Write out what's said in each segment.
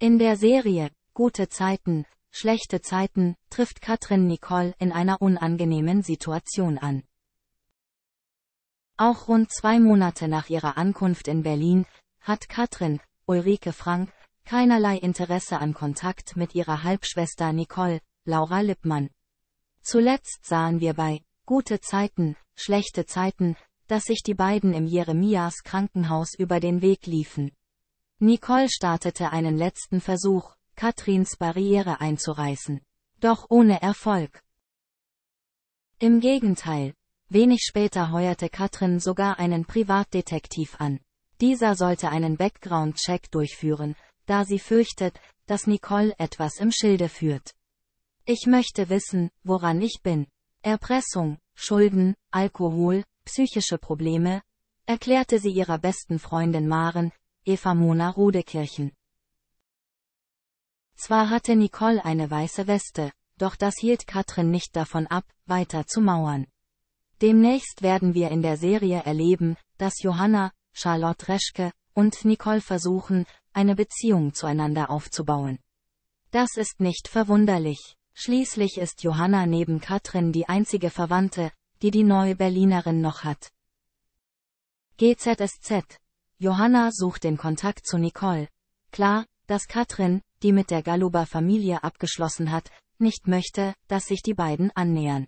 In der Serie Gute Zeiten, schlechte Zeiten trifft Katrin Nicole in einer unangenehmen Situation an. Auch rund zwei Monate nach ihrer Ankunft in Berlin hat Katrin, Ulrike Frank, keinerlei Interesse an Kontakt mit ihrer Halbschwester Nicole, Laura Lippmann. Zuletzt sahen wir bei Gute Zeiten, schlechte Zeiten, dass sich die beiden im Jeremias Krankenhaus über den Weg liefen. Nicole startete einen letzten Versuch, Katrins Barriere einzureißen. Doch ohne Erfolg. Im Gegenteil, wenig später heuerte Katrin sogar einen Privatdetektiv an. Dieser sollte einen Background-Check durchführen, da sie fürchtet, dass Nicole etwas im Schilde führt. Ich möchte wissen, woran ich bin. Erpressung, Schulden, Alkohol, psychische Probleme, erklärte sie ihrer besten Freundin Maren, Eva Mona Rodekirchen. Zwar hatte Nicole eine weiße Weste, doch das hielt Katrin nicht davon ab, weiter zu mauern. Demnächst werden wir in der Serie erleben, dass Johanna, Charlotte Reschke und Nicole versuchen, eine Beziehung zueinander aufzubauen. Das ist nicht verwunderlich. Schließlich ist Johanna neben Katrin die einzige Verwandte, die die neue Berlinerin noch hat. GZSZ Johanna sucht den Kontakt zu Nicole. Klar, dass Katrin, die mit der Galuba Familie abgeschlossen hat, nicht möchte, dass sich die beiden annähern.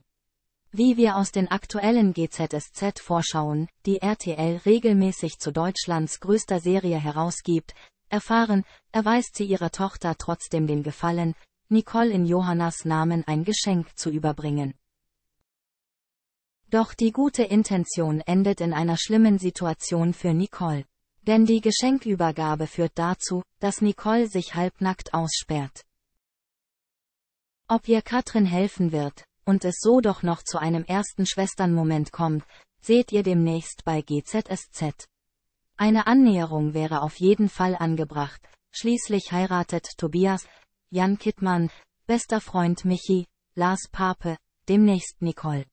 Wie wir aus den aktuellen GZSZ-Vorschauen, die RTL regelmäßig zu Deutschlands größter Serie herausgibt, erfahren, erweist sie ihrer Tochter trotzdem den Gefallen, Nicole in Johannas Namen ein Geschenk zu überbringen. Doch die gute Intention endet in einer schlimmen Situation für Nicole. Denn die Geschenkübergabe führt dazu, dass Nicole sich halbnackt aussperrt. Ob ihr Katrin helfen wird, und es so doch noch zu einem ersten Schwesternmoment kommt, seht ihr demnächst bei GZSZ. Eine Annäherung wäre auf jeden Fall angebracht, schließlich heiratet Tobias, Jan Kittmann, bester Freund Michi, Lars Pape, demnächst Nicole.